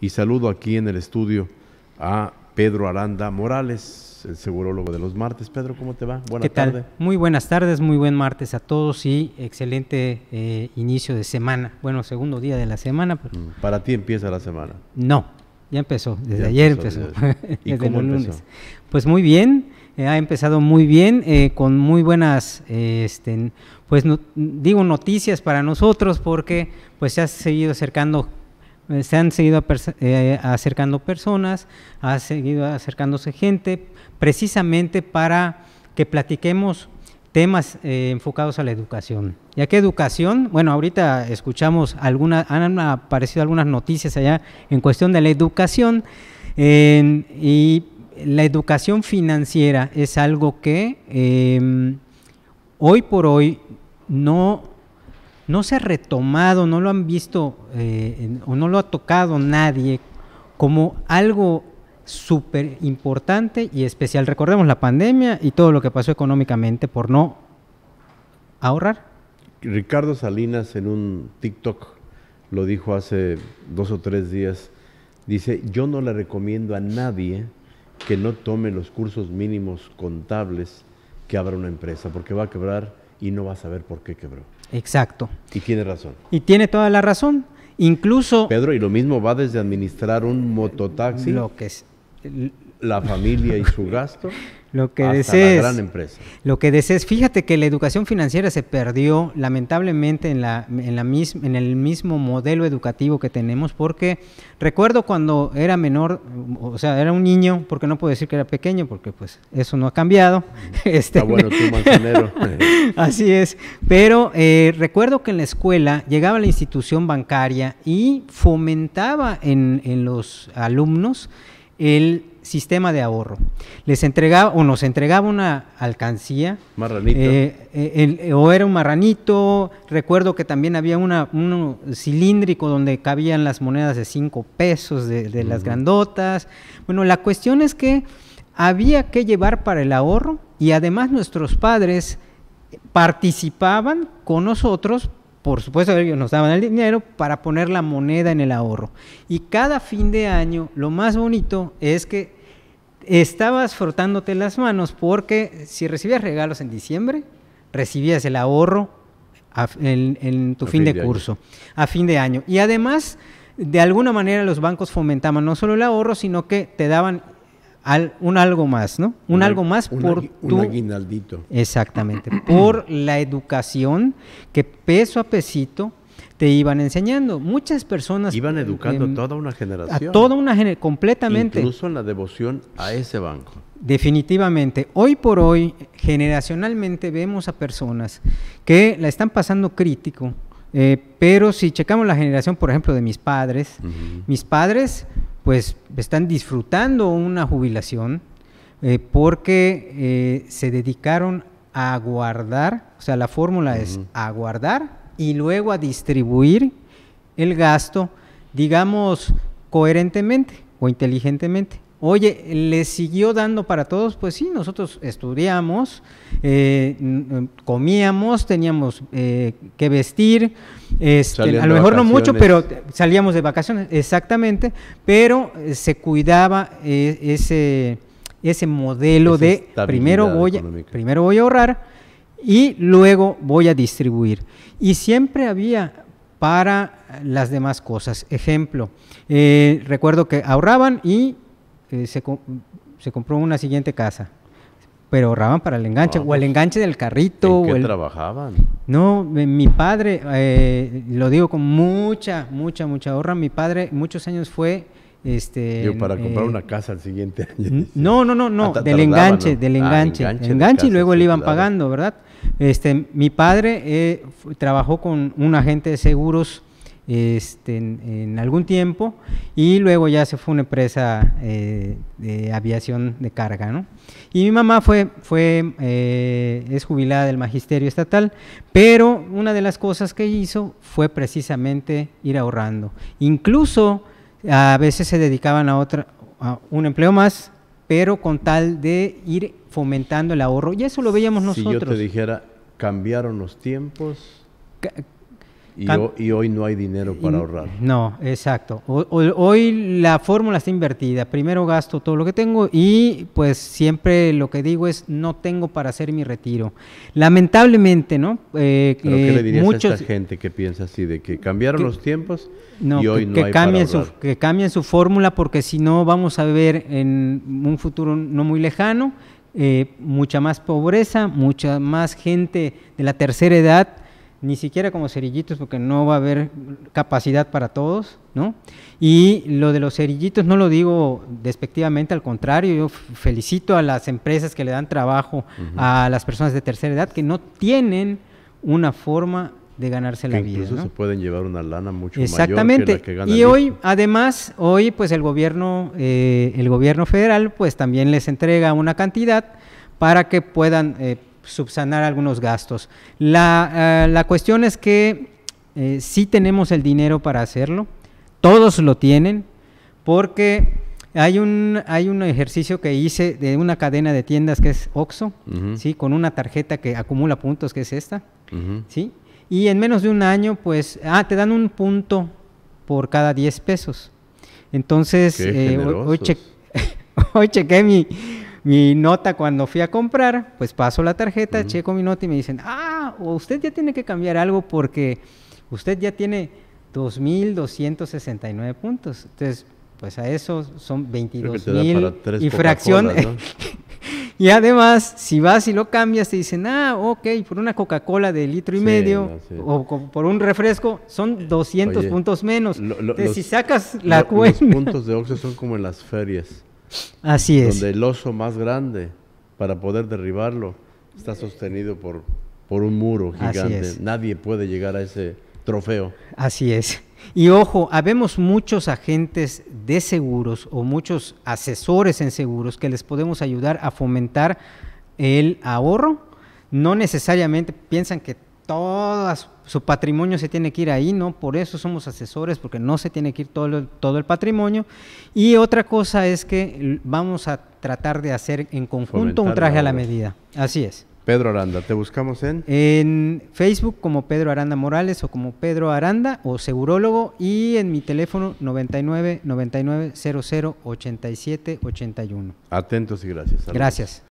Y saludo aquí en el estudio a Pedro Aranda Morales, el segurólogo de los martes. Pedro, ¿cómo te va? Buenas tardes. Muy buenas tardes, muy buen martes a todos y excelente eh, inicio de semana. Bueno, segundo día de la semana. Mm, ¿Para ti empieza la semana? No, ya empezó, desde ayer empezó. ¿Y Pues muy bien, eh, ha empezado muy bien, eh, con muy buenas, este, pues digo noticias para nosotros porque pues se ha seguido acercando eh, se han seguido eh, acercando personas, ha seguido acercándose gente, precisamente para que platiquemos temas eh, enfocados a la educación. ya a qué educación? Bueno, ahorita escuchamos algunas, han aparecido algunas noticias allá en cuestión de la educación y la educación financiera es algo que em, hoy por hoy no no se ha retomado, no lo han visto eh, o no lo ha tocado nadie como algo súper importante y especial. Recordemos la pandemia y todo lo que pasó económicamente por no ahorrar. Ricardo Salinas en un TikTok lo dijo hace dos o tres días. Dice, yo no le recomiendo a nadie que no tome los cursos mínimos contables que abra una empresa, porque va a quebrar y no va a saber por qué quebró. Exacto. Y tiene razón. Y tiene toda la razón. Incluso... Pedro, y lo mismo va desde administrar un mototaxi. Lo que es... La familia y su gasto. Lo que desees. Lo que desees. Fíjate que la educación financiera se perdió lamentablemente en, la, en, la en el mismo modelo educativo que tenemos, porque recuerdo cuando era menor, o sea, era un niño, porque no puedo decir que era pequeño, porque pues eso no ha cambiado. Está este, bueno tú, manzanero. así es. Pero eh, recuerdo que en la escuela llegaba la institución bancaria y fomentaba en los alumnos el sistema de ahorro. Les entregaba o nos entregaba una alcancía. Marranito. Eh, eh, o era un marranito. Recuerdo que también había una, uno cilíndrico donde cabían las monedas de cinco pesos, de, las grandotas. Bueno, la cuestión es que había que llevar para el ahorro y además nuestros padres participaban con nosotros por supuesto ellos nos daban el dinero para poner la moneda en el ahorro. Y cada fin de año lo más bonito es que estabas frotándote las manos porque si recibías regalos en diciembre, recibías el ahorro en, tu fin, de, curso, a fin de año. Y además, de alguna manera los bancos fomentaban no solo el ahorro, sino que te daban un algo más, ¿no? Un, algo más por tu… un, aguinaldito. Exactamente. Por la educación que peso a pesito te iban enseñando. Muchas personas... Iban em, educando em, toda una generación. A toda una generación, completamente. Incluso en la devoción a ese banco. Definitivamente. Hoy por hoy, generacionalmente, vemos a personas que la están pasando crítico, eh, pero si checamos la generación, por ejemplo, de mis padres, mis padres pues están disfrutando una jubilación eh, porque eh, se dedicaron a guardar, o sea, la fórmula es a es aguardar y luego a distribuir el gasto, digamos, coherentemente o inteligentemente. Oye, ¿le siguió dando para todos? Pues sí, nosotros estudiamos, eh, comíamos, teníamos eh, que vestir, este, a lo mejor no mucho, pero salíamos de vacaciones, exactamente, pero eh, se cuidaba ese, ese modelo de primero voy, primero voy a ahorrar, y luego voy a distribuir. Y siempre había para las demás cosas. Ejemplo, eh, recuerdo que ahorraban y eh, se, se, compró una siguiente casa, pero ahorraban para el enganche, ah, o el pues, enganche del carrito. qué o el... trabajaban? No, eh, mi padre, lo digo con mucha, mucha, mucha ahorra mi padre muchos años fue este, para eh, comprar una casa al siguiente año. No, no, no, no, ah, del enganche, del ah, enganche, enganche, y luego le iban pagando, ¿verdad? Este, mi padre eh, trabajó con un agente de seguros este, en, algún tiempo y luego ya se fue una empresa eh, de aviación de carga, ¿no? Y mi mamá fue, fue es jubilada del magisterio estatal, pero una de las cosas que hizo fue precisamente ir ahorrando. Incluso a veces se dedicaban a, otra, a un empleo más, pero con tal de ir fomentando el ahorro. Y eso lo veíamos nosotros. Si yo te dijera, cambiaron los tiempos. Y hoy, hoy no hay dinero para ahorrar. No, exacto. Hoy, la fórmula está invertida. Primero gasto todo lo que tengo y pues siempre lo que digo es no tengo para hacer mi retiro. Lamentablemente, ¿no? Eh, ¿Pero qué eh, le dirías a esta gente que piensa así de que cambiaron los tiempos no, y hoy que, no hay cambien para su, Que cambien su fórmula porque si no vamos a ver en un futuro no muy lejano eh, mucha más pobreza, mucha más gente de la tercera edad ni siquiera como cerillitos porque no va a haber capacidad para todos, ¿no? Y lo de los cerillitos no lo digo despectivamente, al contrario, yo felicito a las empresas que le dan trabajo a las personas de tercera edad que no tienen una forma de ganarse la vida. Incluso se pueden llevar una lana mucho Exactamente. mayor que la que ganan Y hoy, además, hoy pues el gobierno, eh, el gobierno federal pues también les entrega una cantidad para que puedan eh, subsanar algunos gastos. La, eh, cuestión es que eh, sí tenemos el dinero para hacerlo, todos lo tienen, porque hay un, hay un ejercicio que hice de una cadena de tiendas que es OXO, ¿sí? con una tarjeta que acumula puntos, que es esta, ¿sí? y en menos de un año, pues, ah, te dan un punto por cada 10 pesos. Entonces, eh, hoy chequé mi, mi nota cuando fui a comprar, pues paso la tarjeta, checo mi nota y me dicen, ah, usted ya tiene que cambiar algo porque usted ya tiene 2.269 puntos. Entonces, pues a eso son 22.000 y fracción. y además, si vas y lo cambias, te dicen, ah, ok, por una Coca-Cola de litro y medio o por un refresco, son 200 puntos menos. si sacas la cuenta... Los puntos de Oxxo son como en las ferias Así es. Donde el oso más grande, para poder derribarlo, está sostenido por, por un muro gigante. Nadie puede llegar a ese trofeo. Así es. Y ojo, habemos muchos agentes de seguros o muchos asesores en seguros que les podemos ayudar a fomentar el ahorro. No necesariamente piensan que todo su, patrimonio se tiene que ir ahí, ¿no? Por eso somos asesores, porque no se tiene que ir todo, todo el patrimonio. Y otra cosa es que vamos a tratar de hacer en conjunto un traje a la medida. Así es. Pedro Aranda, ¿te buscamos en? En Facebook como Pedro Aranda Morales o como Pedro Aranda o Segurólogo y en mi teléfono 99 99 00 87 81. Atentos y gracias. Gracias.